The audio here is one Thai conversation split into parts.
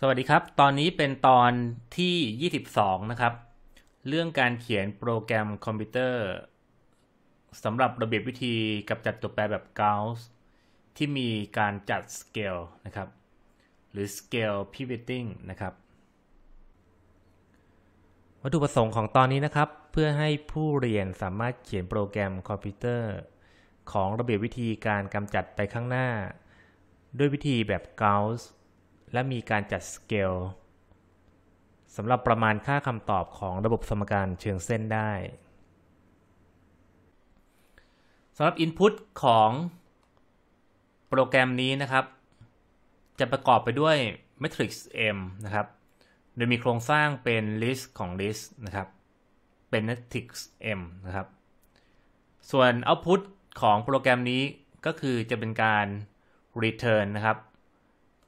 สวัสดีครับ ตอนนี้เป็นตอนที่ 22 นะครับ เรื่องการเขียนโปรแกรมคอมพิวเตอร์สำหรับระเบียบวิธีกับจัดตัวแปรแบบ Gauss ที่มีการจัด Scale นะครับหรือ Scale Pivoting นะครับ วัตถุประสงค์ของตอนนี้นะครับ เพื่อให้ผู้เรียนสามารถเขียนโปรแกรมคอมพิวเตอร์ ของระเบียบวิธีการกำจัดไปข้างหน้า ด้วยวิธีแบบ Gauss และมีการจัดสเกลสำหรับประมาณค่าคำตอบของระบบสมการเชิงเส้นได้สำหรับ Input ของโปรแกรมนี้นะครับ จะประกอบไปด้วย Matrix M นะครับ โดยมีโครงสร้างเป็น List ของ List นะครับ เป็น Matrix M นะครับ ส่วน Output ของโปรแกรมนี้ก็คือจะเป็นการ Return นะครับ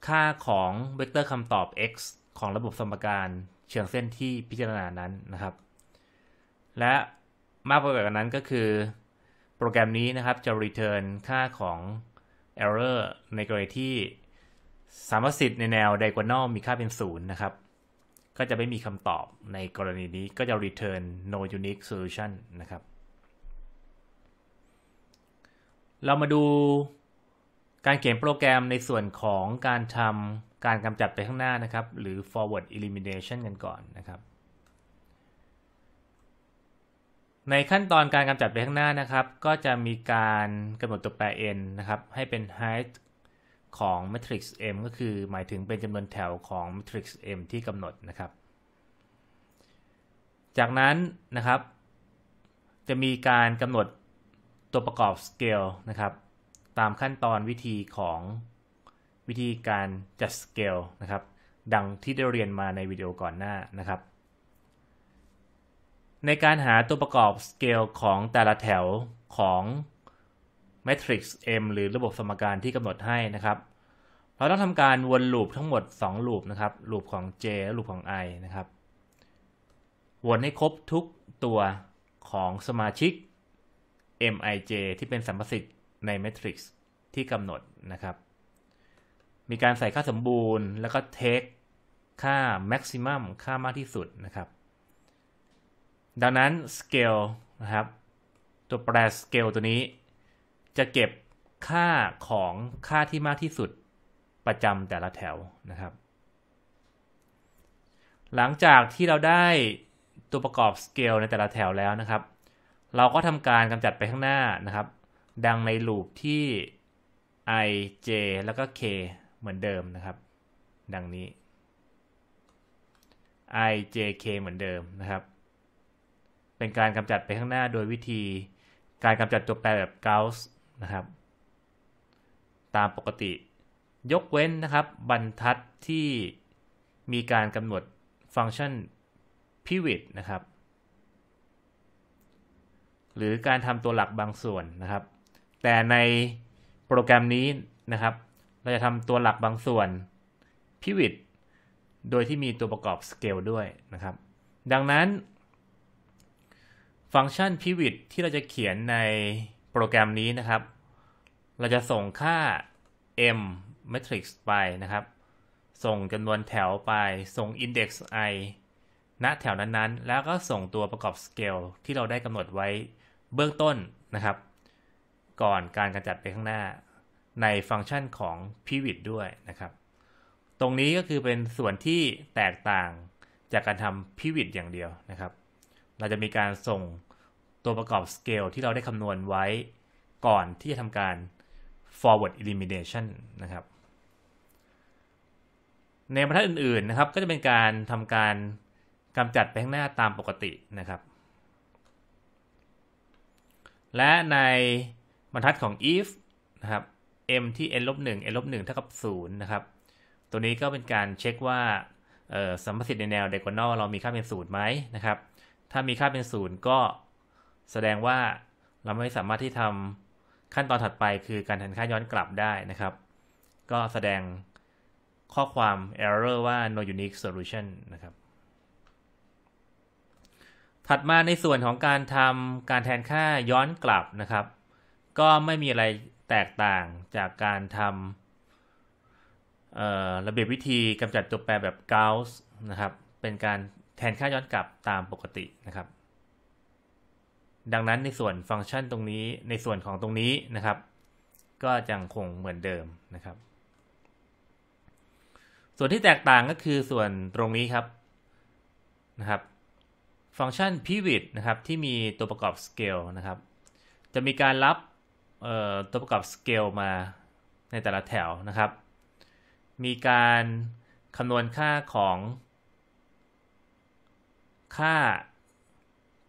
ค่าของเวกเตอร์คำตอบ x ของระบบสมการเชิงเส้นที่พิจารณานั้นนะครับ และมากไปกว่านั้นก็คือ โปรแกรมนี้นะครับจะ return ค่าของ error ในกรณีที่สามสิทธิ์ในแนว diagonal มีค่าเป็น0นะครับก็จะไม่มีคำตอบในกรณีนี้ก็จะ return no unique solution นะครับเรามาดูการเขียนโปรแกรมในส่วนของการทำการกำจัดไปข้างหน้านะครับ หรือ forward elimination กันก่อนนะครับ ในขั้นตอนการกำจัดไปข้างหน้านะครับ ก็จะมีการกำหนดตัวแปร n นะครับ ให้เป็น height ของ matrix M ก็คือหมายถึงเป็นจำนวนแถวของ matrix M ที่กำหนดนะครับ จากนั้นนะครับ จะมีการกำหนดตัวประกอบ scale นะครับตามขั้นตอนวิธีของวิธีการจัดสเกลนะครับดังที่ได้เรียนมาในวิดีโอก่อนหน้านะครับ ในการหาตัวประกอบสเกลของแต่ละแถวของแมทริกซ์ M หรือระบบสมการที่กำหนดให้นะครับเราต้องทำการวนลูปทั้งหมด 2ลูปนะครับลูปของ J และลูปของ I นะครับวนให้ครบทุกตัวของสมาชิก MIJ ที่เป็นสัมประสิทธิในเมทริกซ์ที่กำหนดนะครับ มีการใส่ค่าสมบูรณ์ แล้วก็เทคค่าแม็กซิมัมค่ามากที่สุดนะครับ ดังนั้น scale นะครับตัวแปร scale ตัวนี้ จะเก็บค่าของค่าที่มากที่สุด ประจำแต่ละแถวนะครับ หลังจากที่เราได้ตัวประกอบ scale ในแต่ละแถวแล้วนะครับ เราก็ทำการกำจัดไปข้างหน้านะครับดังในลูปที่ i j แล้วก็ k เหมือนเดิมนะครับ ดังนี้ i j k เหมือนเดิมนะครับ เป็นการกำจัดไปข้างหน้าโดยวิธีการกำจัดตัวแปรแบบ Gauss นะครับ ตามปกติยกเว้นนะครับ บรรทัดที่มีการกำหนดฟังก์ชัน pivot นะครับ หรือการทำตัวหลักบางส่วนนะครับแต่ในโปรแกรมนี้นะครับ เราจะทำตัวหลักบางส่วน pivot โดยที่มีตัวประกอบ scale ด้วยนะครับ ดังนั้น ฟังก์ชัน pivot ที่เราจะเขียนในโปรแกรมนี้นะครับ เราจะส่งค่า m matrix ไปนะครับ ส่งจำนวนแถวไปส่ง index i ณ แถวนั้นๆ แล้วก็ส่งตัวประกอบ scale ที่เราได้กำหนดไว้เบื้องต้นนะครับก่อนการกำจัดไปข้างหน้าในฟังก์ชันของ pivot ด้วยนะครับ ตรงนี้ก็คือเป็นส่วนที่แตกต่างจากการทำ pivot อย่างเดียวนะครับ เราจะมีการส่งตัวประกอบ scale ที่เราได้คำนวณไว้ก่อนที่จะทำการ forward elimination นะครับ ในบรรทัดอื่น ๆ นะครับ ก็จะเป็นการทำการกำจัดไปข้างหน้าตามปกตินะครับ และในบรรทัดของ if นะครับ m ที่ n ลบ1 n ลบ1เท่ากับ0นะครับ ตัวนี้ก็เป็นการเช็คว่าสัมประสิทธิ์ในแนวเดโกนอลเรามีค่าเป็นศูนย์ไหมนะครับ ถ้ามีค่าเป็นศูนย์ก็แสดงว่าเราไม่สามารถที่ทำขั้นตอนถัดไปคือการทันค่าย้อนกลับได้นะครับ ก็แสดงข้อความ error ว่า no unique solution นะครับ ถัดมาในส่วนของการทำการแทนค่าย้อนกลับนะครับก็ไม่มีอะไรแตกต่างจากการทำระเบียบวิธีกำจัดตัวแปรแบบ Gauss นะครับเป็นการแทนค่าย้อนกลับตามปกตินะครับ ดังนั้นในส่วนฟังก์ชันตรงนี้ในส่วนของตรงนี้นะครับ ก็ยังคงเหมือนเดิมนะครับ ส่วนที่แตกต่างก็คือส่วนตรงนี้ครับนะครับฟังก์ชัน pivot นะครับที่มีตัวประกอบ scale นะครับจะมีการรับตัวประกอบสเกลมาในแต่ละแถวนะครับ มีการคำนวณค่าของ ค่า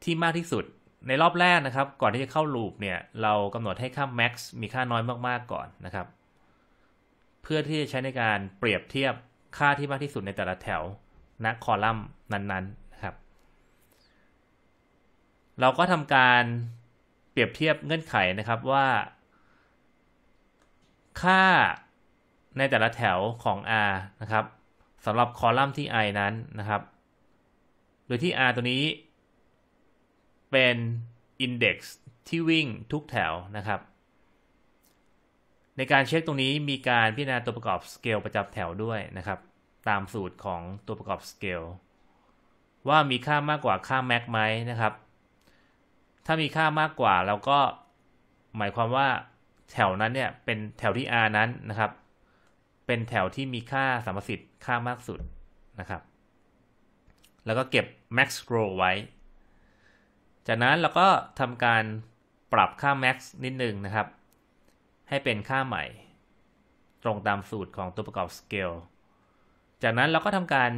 ที่มากที่สุดในรอบแรกนะครับ ก่อนที่จะเข้าลูปเนี่ย เรากำหนดให้ค่า max มีค่าน้อยมากๆก่อนนะครับ เพื่อที่จะใช้ในการเปรียบเทียบค่าที่มากที่สุดในแต่ละแถว ณ คอลัมน์นั้นๆ นะครับ เราก็ทำการรียบเทียบเงื่อนไขนะครับว่า ค่าในแต่ละแถวของ r นะครับสำหรับคอลัมน์ที่ i นั้นนะครับโดยที่ r ตัวนี้เป็น index ที่วิ่งทุกแถวนะครับในการเช็คตรงนี้มีการพิจารณาตัวประกอบ scale ประจับแถวด้วยนะครับ ตามสูตรของตัวประกอบ scale ว่ามีค่ามากกว่าค่า max ไหมนะครับถ้ามีค่ามากกว่าเราก็หมายความว่าแถวนั้นเนี่ยเป็นแถวที่ R นั้นนะครับ เป็นแถวที่มีค่าสัมประสิทธิ์ค่ามากสุดนะครับ แล้วก็เก็บ max row ไว้ จากนั้นเราก็ทำการปรับค่า max นิดนึงนะครับ ให้เป็นค่าใหม่ ตรงตามสูตรของตัวประกอบ scale จากนั้นเราก็ทำการ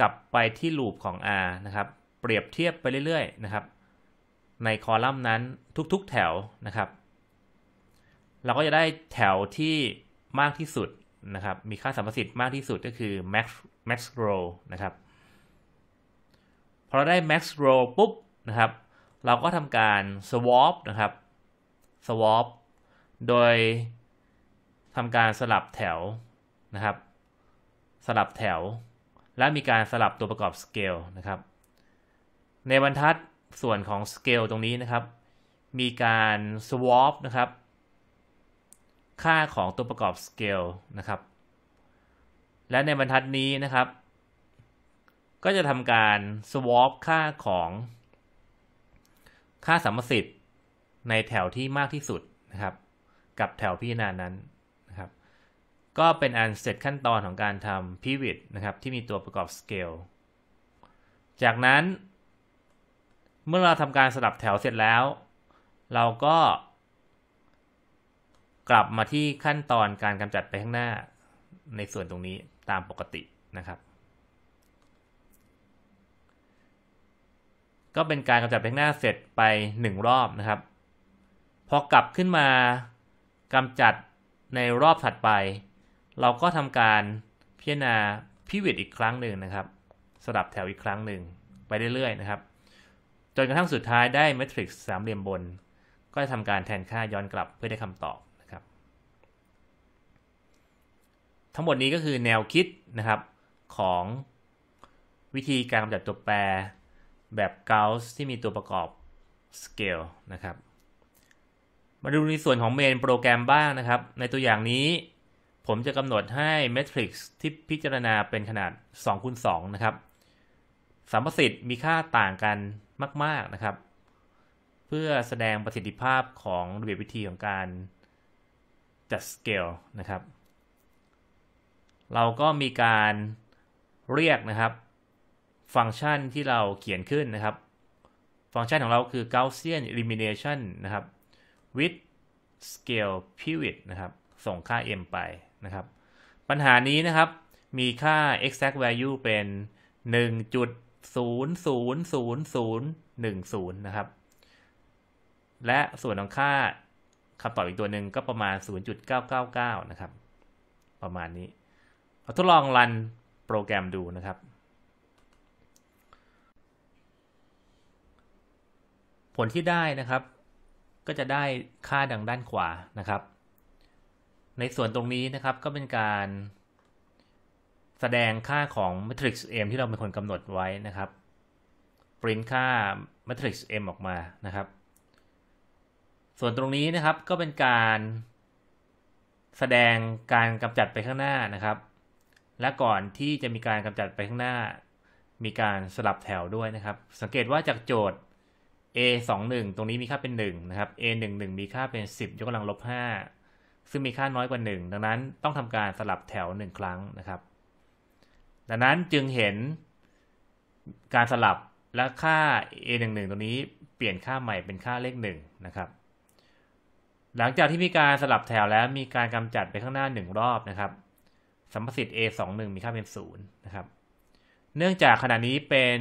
กลับไปที่ลูปของ R นะครับ เปรียบเทียบไปเรื่อยๆ นะครับในคอลัมน์นั้นทุกๆแถวนะครับ เราก็จะได้แถวที่มากที่สุดนะครับมีค่าสัมประสิทธิ์มากที่สุดก็คือ max max row นะครับพอเราได้ max row ปุ๊บนะครับเราก็ทำการ swap นะครับ swap โดยทำการสลับแถวนะครับ สลับแถว และมีการสลับตัวประกอบ scale นะครับในบรรทัดส่วนของสเกลตรงนี้นะครับ มีการ swap นะครับ ค่าของตัวประกอบสเกลนะครับ และในบรรทัดนี้นะครับ ก็จะทำการ swap ค่าของ ค่าสัมสิทธิ์ในแถวที่มากที่สุดนะครับ กับแถวพิจารณานั้นนะครับ ก็เป็นอันเสร็จขั้นตอนของการทำ pivot นะครับ ที่มีตัวประกอบ scale จากนั้นเมื่อเราทำการสลับแถวเสร็จแล้ว เราก็ กลับมาที่ขั้นตอนการกำจัดไปข้างหน้าในส่วนตรงนี้ตามปกตินะครับ ก็เป็นการกำจัดไปข้างหน้าเสร็จไป 1 รอบนะครับ พอกลับขึ้นมากำจัดในรอบถัดไป เราก็ทำการพิจารณาพิเวตอีกครั้งหนึ่งนะครับ สลับแถวอีกครั้งหนึ่งไปเรื่อยๆนะครับจนกระทั่งสุดท้ายได้เมทริกซ์สามเหลี่ยมบน ก็จะทำการแทนค่าย้อนกลับเพื่อได้คำตอบนะครับ ทั้งหมดนี้ก็คือแนวคิดนะครับของวิธีการกำจัดตัวแปรแบบเกาส์ที่มีตัวประกอบ สเกลนะครับมาดูในส่วนของเมนโปรแกรมบ้างนะครับ ในตัวอย่างนี้ ผมจะกำหนดให้เมทริกซ์ที่พิจารณาเป็นขนาด2คูณ2นะครับสามประสิทธิ์มีค่าต่างกันมาก ๆ นะครับ เพื่อแสดงประสิทธิภาพของระเบียบวิธีของการ จัดสเกลนะครับ เราก็มีการเรียกนะครับฟังก์ชันที่เราเขียนขึ้นนะครับ ฟังก์ชันของเราคือ Gaussian elimination นะครับ with scale p i v o t นะครับ ส่งค่า m ไปนะครับปัญหานี้นะครับมีค่า exact value เป็นศูนย์ศูนะครับ และส่วนของค่าคำตอบอีกตัวหนึ่งก็ประมาณ 0.999 นะครับ ประมาณนี้เราทดลองรันโปรแกรมดูนะครับ ผลที่ได้นะครับ ก็จะได้ค่าดังด้านขวานะครับ ในส่วนตรงนี้นะครับก็เป็นการแสดงค่าของ matrix m ที่เราเป็นคน กำหนดไว้นะครับปริ้นค่า matrix m ออกมานะครับ ส่วนตรงนี้นะครับก็เป็นการแสดงการกำจัดไปข้างหน้านะครับ และก่อนที่จะมีการกำจัดไปข้างหน้า มีการสลับแถวด้วยนะครับ สังเกตว่าจากโจทย์ a 2 1ตรงนี้มีค่าเป็น1นะครับ a 1 1 มีค่าเป็น 10 ยกกำลังลบ5ซึ่งมีค่าน้อยกว่า 1 ดังนั้นต้องทำการสลับแถว 1 ครั้งนะครับดังนั้นจึงเห็นการสลับและค่า a11 ตัวนี้ เปลี่ยนค่าใหม่เป็นค่าเลข1นะครับ หลังจากที่มีการสลับแถวแล้วมีการกำจัดไปข้างหน้า 1 รอบนะครับ สัมประสิทธิ์ a21 มีค่าเป็น0นะครับ เนื่องจากขณะนี้เป็น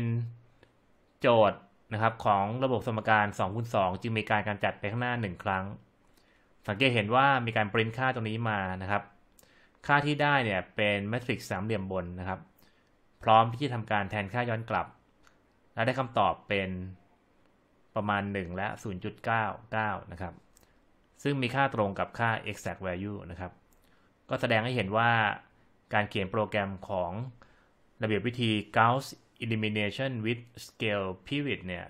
โจทย์นะครับของระบบสมการ2คูณ2จึงมีการกำจัดไปข้างหน้า 1 ครั้ง สังเกตเห็นว่ามีการปริ้นค่าตรงนี้มานะครับ ค่าที่ได้เนี่ยเป็นแมทริกซ์สามเหลี่ยมบนนะครับพร้อมที่จะทำการแทนค่าย้อนกลับและได้คำตอบเป็นประมาณ 1 และ 0.99 นะครับ ซึ่งมีค่าตรงกับค่า exact value นะครับ ก็แสดงให้เห็นว่าการเขียนโปรแกรมของระเบียบวิธี Gauss elimination with scale p i v o t เนี่ย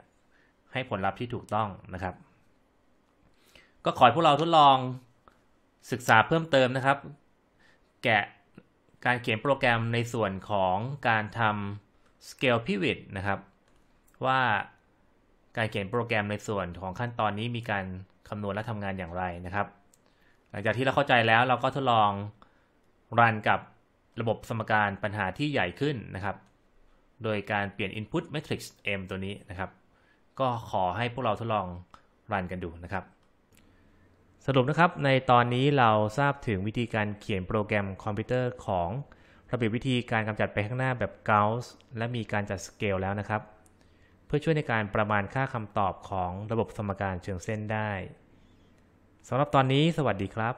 ให้ผลลัพธ์ที่ถูกต้องนะครับ ก็ขอให้พวกเราทดลองศึกษาเพิ่มเติมนะครับ แกะการเขียนโปรแกรมในส่วนของการทำ scale pivot นะครับ ว่าการเขียนโปรแกรมในส่วนของขั้นตอนนี้มีการคำนวณและทำงานอย่างไรนะครับ หลังจากที่เราเข้าใจแล้วเราก็ทดลองรันกับระบบสมการปัญหาที่ใหญ่ขึ้นนะครับโดยการเปลี่ยน input matrix m ตัวนี้นะครับ ก็ขอให้พวกเราทดลองรันกันดูนะครับสรุปนะครับ ในตอนนี้เราทราบถึงวิธีการเขียนโปรแกรมคอมพิวเตอร์ของ ระเบียบวิธีการกำจัดไปข้างหน้าแบบ Gauss และมีการจัดสเกลแล้วนะครับ เพื่อช่วยในการประมาณค่าคำตอบของระบบสมการเชิงเส้นได้สำหรับตอนนี้สวัสดีครับ